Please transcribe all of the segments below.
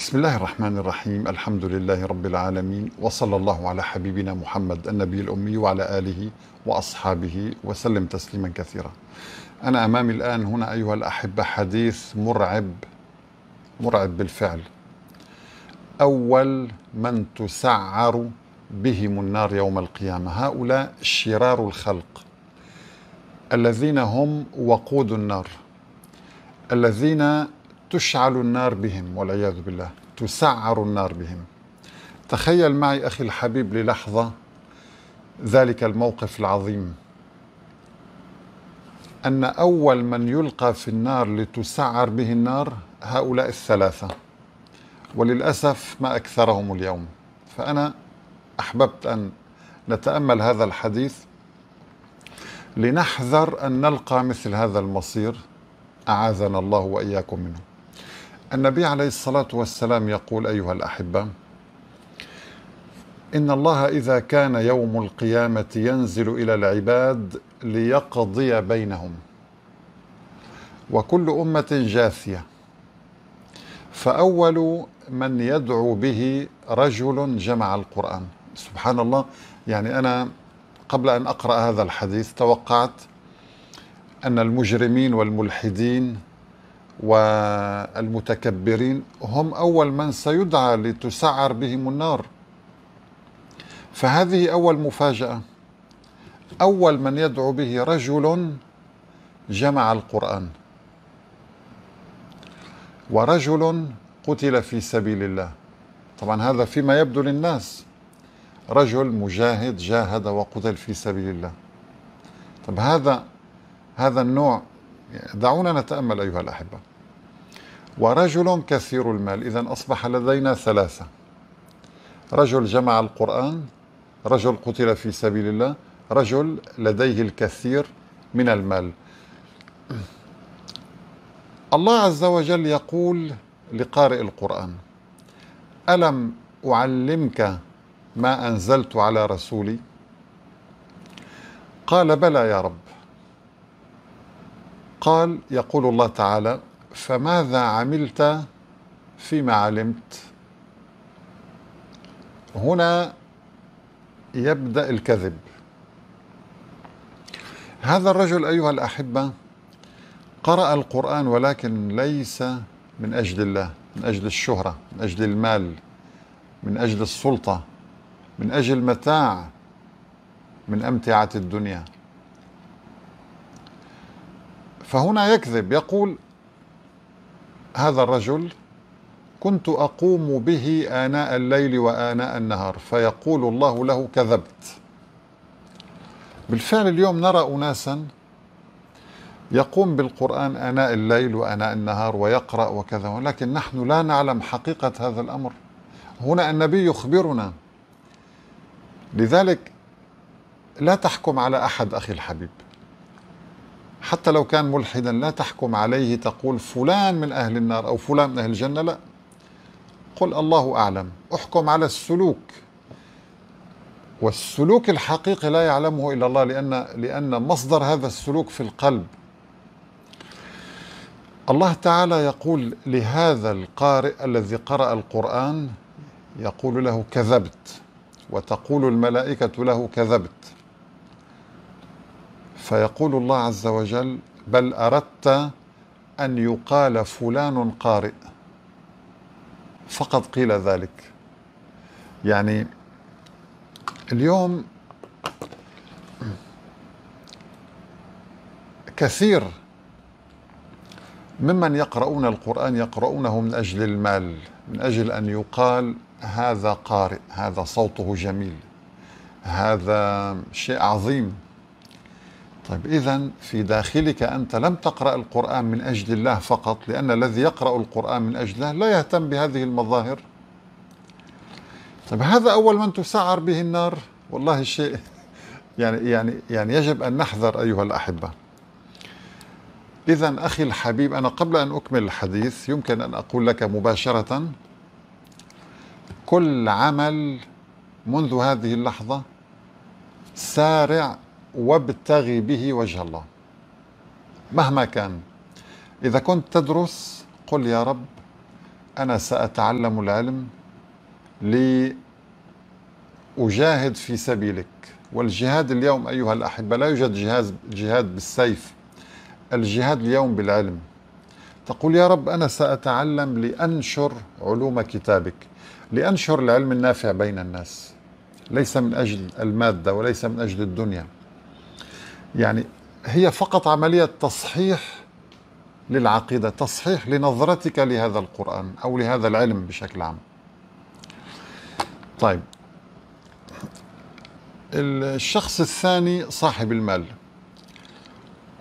بسم الله الرحمن الرحيم الحمد لله رب العالمين وصلى الله على حبيبنا محمد النبي الأمي وعلى آله وأصحابه وسلم تسليما كثيرا أنا أمامي الآن هنا أيها الأحبة حديث مرعب مرعب بالفعل أول من تسعر بهم النار يوم القيامة هؤلاء شرار الخلق الذين هم وقود النار الذين تشعل النار بهم والعياذ بالله تسعر النار بهم تخيل معي أخي الحبيب للحظة ذلك الموقف العظيم أن أول من يلقى في النار لتسعر به النار هؤلاء الثلاثة وللأسف ما أكثرهم اليوم فأنا أحببت أن نتأمل هذا الحديث لنحذر أن نلقى مثل هذا المصير أعاذنا الله وإياكم منه النبي عليه الصلاة والسلام يقول أيها الأحبة إن الله إذا كان يوم القيامة ينزل إلى العباد ليقضي بينهم وكل أمة جاثية فأول من يدعو به رجل جمع القرآن سبحان الله يعني أنا قبل أن أقرأ هذا الحديث توقعت أن المجرمين والملحدين والمتكبرين هم أول من سيدعى لتسعر بهم النار فهذه أول مفاجأة أول من يدعو به رجل جمع القرآن ورجل قتل في سبيل الله طبعا هذا فيما يبدو للناس رجل مجاهد جاهد وقتل في سبيل الله طب هذا هذا النوع دعونا نتامل ايها الاحبه ورجل كثير المال إذا أصبح لدينا ثلاثة رجل جمع القرآن رجل قتل في سبيل الله رجل لديه الكثير من المال الله عز وجل يقول لقارئ القرآن ألم أعلمك ما أنزلت على رسولي قال بلى يا رب قال يقول الله تعالى فماذا عملت فيما علمت هنا يبدا الكذب هذا الرجل ايها الاحبه قرا القران ولكن ليس من اجل الله من اجل الشهره من اجل المال من اجل السلطه من اجل متاع من امتعه الدنيا فهنا يكذب يقول هذا الرجل كنت اقوم به اناء الليل واناء النهار فيقول الله له كذبت بالفعل اليوم نرى اناسا يقوم بالقران اناء الليل واناء النهار ويقرا وكذا ولكن نحن لا نعلم حقيقه هذا الامر هنا النبي يخبرنا لذلك لا تحكم على احد اخي الحبيب حتى لو كان ملحدا لا تحكم عليه تقول فلان من أهل النار أو فلان من أهل الجنة لا قل الله أعلم أحكم على السلوك والسلوك الحقيقي لا يعلمه إلا الله لأن, لأن مصدر هذا السلوك في القلب الله تعالى يقول لهذا القارئ الذي قرأ القرآن يقول له كذبت وتقول الملائكة له كذبت فيقول الله عز وجل بل اردت ان يقال فلان قارئ فقد قيل ذلك يعني اليوم كثير ممن يقرؤون القرآن يقرؤونه من أجل المال من أجل أن يقال هذا قارئ هذا صوته جميل هذا شيء عظيم طيب إذا في داخلك أنت لم تقرأ القرآن من أجل الله فقط لأن الذي يقرأ القرآن من أجله لا يهتم بهذه المظاهر طيب هذا أول من تسعر به النار والله شيء يعني يعني يعني يجب أن نحذر أيها الأحبة إذا أخي الحبيب أنا قبل أن أكمل الحديث يمكن أن أقول لك مباشرة كل عمل منذ هذه اللحظة سارع وابتغي به وجه الله مهما كان إذا كنت تدرس قل يا رب أنا سأتعلم العلم لأجاهد في سبيلك والجهاد اليوم أيها الأحبة لا يوجد جهاز جهاد بالسيف الجهاد اليوم بالعلم تقول يا رب أنا سأتعلم لأنشر علوم كتابك لأنشر العلم النافع بين الناس ليس من أجل المادة وليس من أجل الدنيا يعني هي فقط عملية تصحيح للعقيدة تصحيح لنظرتك لهذا القرآن أو لهذا العلم بشكل عام طيب الشخص الثاني صاحب المال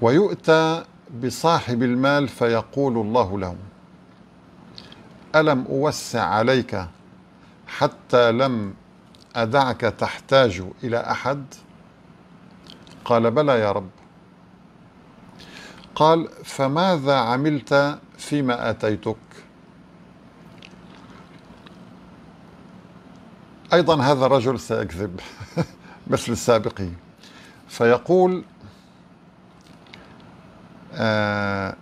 ويؤتى بصاحب المال فيقول الله له ألم أوسع عليك حتى لم أدعك تحتاج إلى أحد؟ قال بلى يا رب قال فماذا عملت فيما اتيتك ايضا هذا الرجل سيكذب مثل السابقين فيقول آه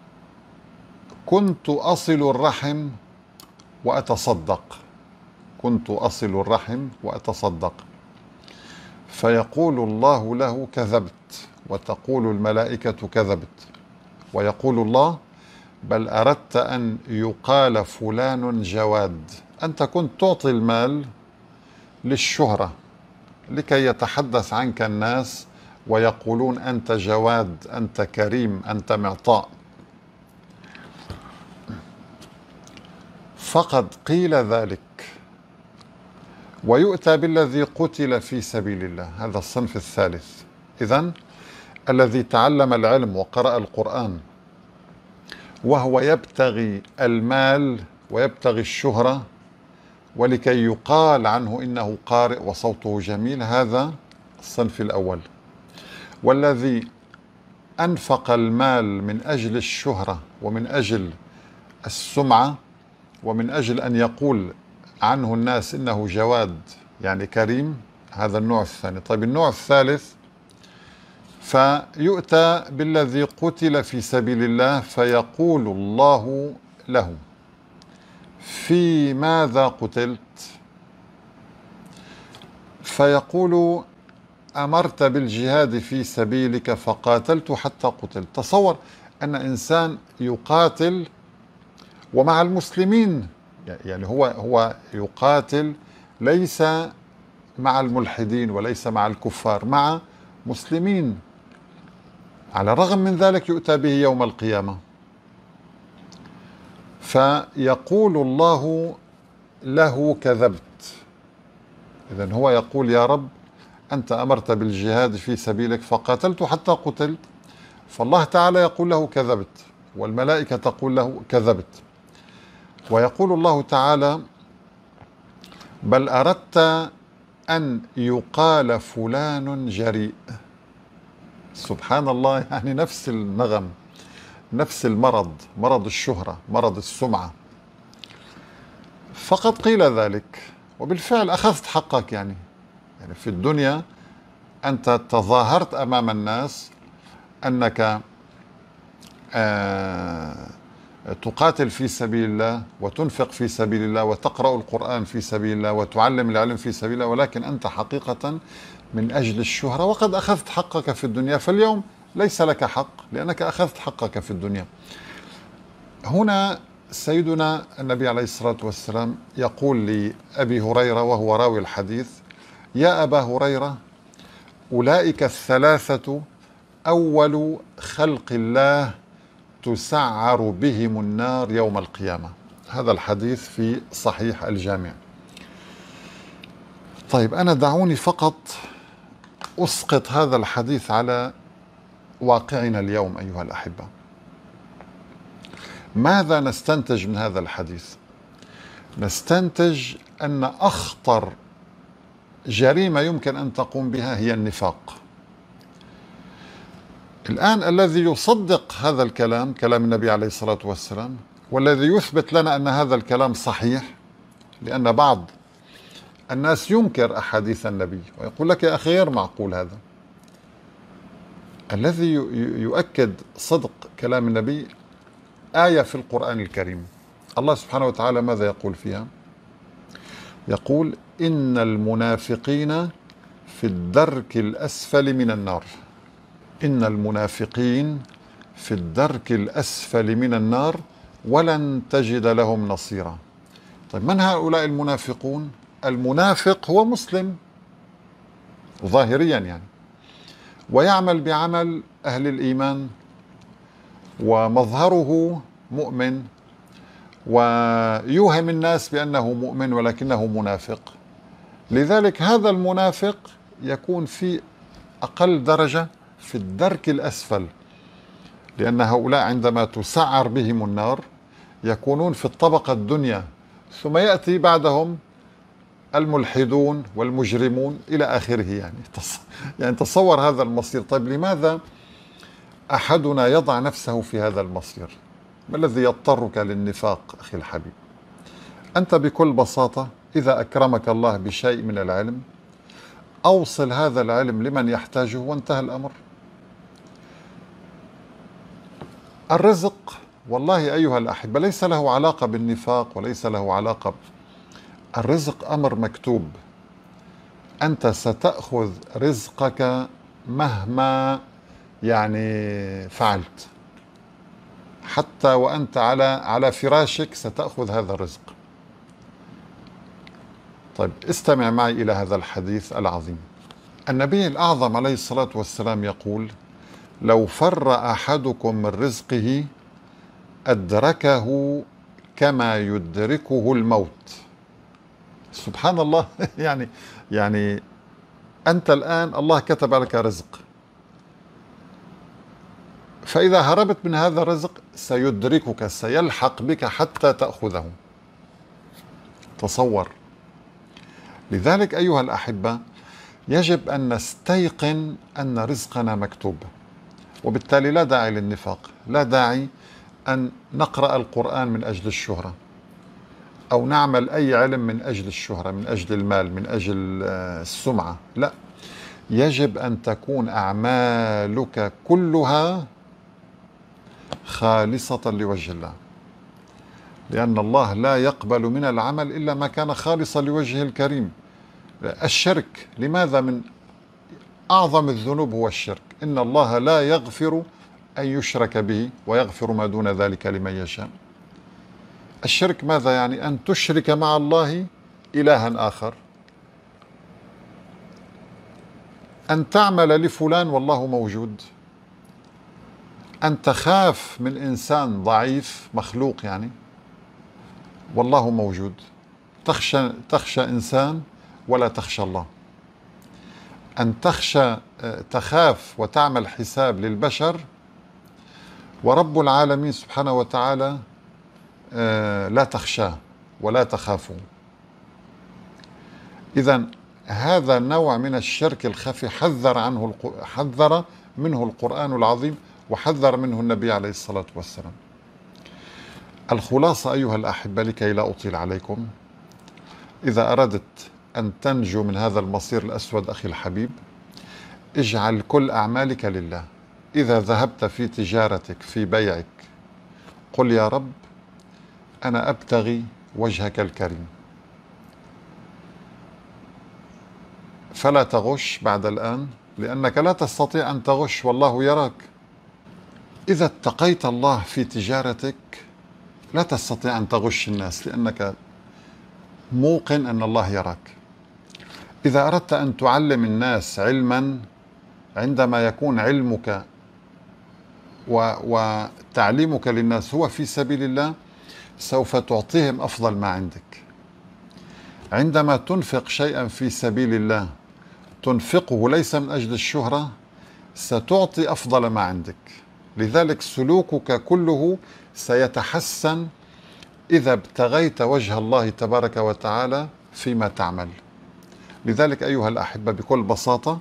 كنت اصل الرحم واتصدق كنت اصل الرحم واتصدق فيقول الله له كذبت وتقول الملائكة كذبت ويقول الله بل أردت أن يقال فلان جواد أنت كنت تعطي المال للشهرة لكي يتحدث عنك الناس ويقولون أنت جواد أنت كريم أنت معطاء فقد قيل ذلك ويؤتى بالذي قتل في سبيل الله هذا الصنف الثالث إذا الذي تعلم العلم وقرأ القرآن وهو يبتغي المال ويبتغي الشهرة ولكي يقال عنه إنه قارئ وصوته جميل هذا الصنف الأول والذي أنفق المال من أجل الشهرة ومن أجل السمعة ومن أجل أن يقول عنه الناس انه جواد يعني كريم هذا النوع الثاني طيب النوع الثالث فيؤتى بالذي قتل في سبيل الله فيقول الله له في ماذا قتلت فيقول امرت بالجهاد في سبيلك فقاتلت حتى قتلت تصور ان انسان يقاتل ومع المسلمين يعني هو هو يقاتل ليس مع الملحدين وليس مع الكفار مع مسلمين على الرغم من ذلك يؤتى به يوم القيامه فيقول الله له كذبت اذا هو يقول يا رب انت امرت بالجهاد في سبيلك فقاتلت حتى قتلت فالله تعالى يقول له كذبت والملائكه تقول له كذبت ويقول الله تعالى بل اردت ان يقال فلان جريء سبحان الله يعني نفس النغم نفس المرض مرض الشهره مرض السمعه فقد قيل ذلك وبالفعل اخذت حقك يعني يعني في الدنيا انت تظاهرت امام الناس انك آه تقاتل في سبيل الله وتنفق في سبيل الله وتقرا القران في سبيل الله وتعلم العلم في سبيل الله ولكن انت حقيقه من اجل الشهره وقد اخذت حقك في الدنيا فاليوم ليس لك حق لانك اخذت حقك في الدنيا. هنا سيدنا النبي عليه الصلاه والسلام يقول لابي هريره وهو راوي الحديث: يا ابا هريره اولئك الثلاثه اول خلق الله تسعر بهم النار يوم القيامة هذا الحديث في صحيح الجامع طيب أنا دعوني فقط أسقط هذا الحديث على واقعنا اليوم أيها الأحبة ماذا نستنتج من هذا الحديث نستنتج أن أخطر جريمة يمكن أن تقوم بها هي النفاق الآن الذي يصدق هذا الكلام كلام النبي عليه الصلاة والسلام والذي يثبت لنا أن هذا الكلام صحيح لأن بعض الناس ينكر أحاديث النبي ويقول لك يا أخي غير معقول هذا الذي يؤكد صدق كلام النبي آية في القرآن الكريم الله سبحانه وتعالى ماذا يقول فيها يقول إن المنافقين في الدرك الأسفل من النار إن المنافقين في الدرك الأسفل من النار ولن تجد لهم نصيرا طيب من هؤلاء المنافقون المنافق هو مسلم ظاهريا يعني ويعمل بعمل أهل الإيمان ومظهره مؤمن ويوهم الناس بأنه مؤمن ولكنه منافق لذلك هذا المنافق يكون في أقل درجة في الدرك الأسفل لأن هؤلاء عندما تسعر بهم النار يكونون في الطبقة الدنيا ثم يأتي بعدهم الملحدون والمجرمون إلى آخره يعني يعني تصور هذا المصير طيب لماذا أحدنا يضع نفسه في هذا المصير ما الذي يضطرك للنفاق أخي الحبيب أنت بكل بساطة إذا أكرمك الله بشيء من العلم أوصل هذا العلم لمن يحتاجه وانتهى الأمر الرزق والله أيها الأحبة ليس له علاقة بالنفاق وليس له علاقة الرزق أمر مكتوب أنت ستأخذ رزقك مهما يعني فعلت حتى وأنت على على فراشك ستأخذ هذا الرزق طيب استمع معي إلى هذا الحديث العظيم النبي الأعظم عليه الصلاة والسلام يقول لو فر احدكم من رزقه ادركه كما يدركه الموت سبحان الله يعني يعني انت الان الله كتب لك رزق فاذا هربت من هذا الرزق سيدركك سيلحق بك حتى تاخذه تصور لذلك ايها الاحبه يجب ان نستيقن ان رزقنا مكتوب وبالتالي لا داعي للنفاق لا داعي أن نقرأ القرآن من أجل الشهرة أو نعمل أي علم من أجل الشهرة من أجل المال من أجل آه، السمعة لا يجب أن تكون أعمالك كلها خالصة لوجه الله لأن الله لا يقبل من العمل إلا ما كان خالصا لوجهه الكريم الشرك لماذا من أعظم الذنوب هو الشرك إن الله لا يغفر أن يشرك به ويغفر ما دون ذلك لمن يشاء الشرك ماذا يعني أن تشرك مع الله إلها آخر أن تعمل لفلان والله موجود أن تخاف من إنسان ضعيف مخلوق يعني والله موجود تخشى تخشى إنسان ولا تخشى الله أن تخشى آه، تخاف وتعمل حساب للبشر ورب العالمين سبحانه وتعالى آه، لا تخشاه ولا تخافوا إذا هذا نوع من الشرك الخفي حذر عنه حذر منه القرآن العظيم وحذر منه النبي عليه الصلاة والسلام الخلاصة أيها الأحبة لكي لا أطيل عليكم إذا أردت أن تنجو من هذا المصير الأسود أخي الحبيب اجعل كل أعمالك لله إذا ذهبت في تجارتك في بيعك قل يا رب أنا أبتغي وجهك الكريم فلا تغش بعد الآن لأنك لا تستطيع أن تغش والله يراك إذا اتقيت الله في تجارتك لا تستطيع أن تغش الناس لأنك موقن أن الله يراك إذا أردت أن تعلم الناس علما عندما يكون علمك و وتعليمك للناس هو في سبيل الله سوف تعطيهم أفضل ما عندك عندما تنفق شيئا في سبيل الله تنفقه ليس من أجل الشهرة ستعطي أفضل ما عندك لذلك سلوكك كله سيتحسن إذا ابتغيت وجه الله تبارك وتعالى فيما تعمل لذلك أيها الأحبة بكل بساطة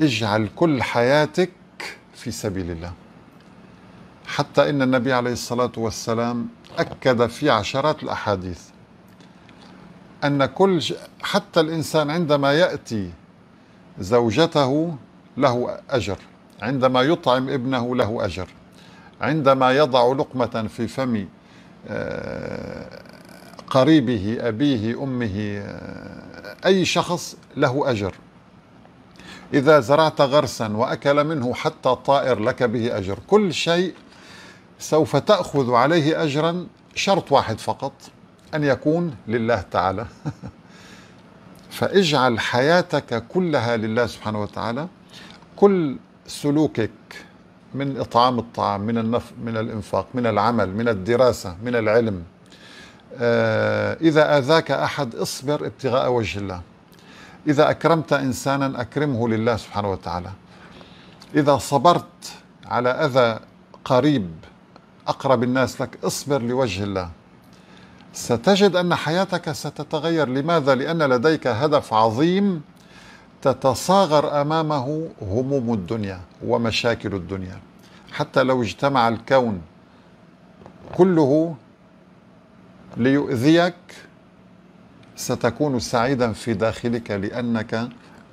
اجعل كل حياتك في سبيل الله حتى إن النبي عليه الصلاة والسلام أكد في عشرات الأحاديث أن كل حتى الإنسان عندما يأتي زوجته له أجر عندما يطعم ابنه له أجر عندما يضع لقمة في فم آه، قريبه أبيه أمه آه، أي شخص له أجر إذا زرعت غرسا وأكل منه حتى طائر لك به أجر كل شيء سوف تأخذ عليه أجرا شرط واحد فقط أن يكون لله تعالى فاجعل حياتك كلها لله سبحانه وتعالى كل سلوكك من إطعام الطعام من النف من الإنفاق من العمل من الدراسة من العلم آه، إذا آذاك أحد اصبر ابتغاء وجه الله إذا أكرمت إنسانا أكرمه لله سبحانه وتعالى إذا صبرت على أذى قريب أقرب الناس لك اصبر لوجه الله ستجد أن حياتك ستتغير لماذا؟ لأن لديك هدف عظيم تتصاغر أمامه هموم الدنيا ومشاكل الدنيا حتى لو اجتمع الكون كله ليؤذيك ستكون سعيدا في داخلك لأنك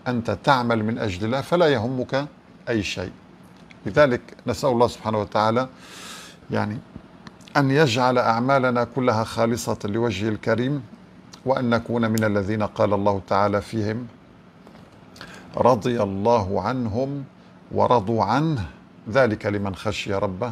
أنت تعمل من أجل الله فلا يهمك أي شيء لذلك نسأل الله سبحانه وتعالى يعني أن يجعل أعمالنا كلها خالصة لوجهه الكريم وأن نكون من الذين قال الله تعالى فيهم رضي الله عنهم ورضوا عنه ذلك لمن خشي ربه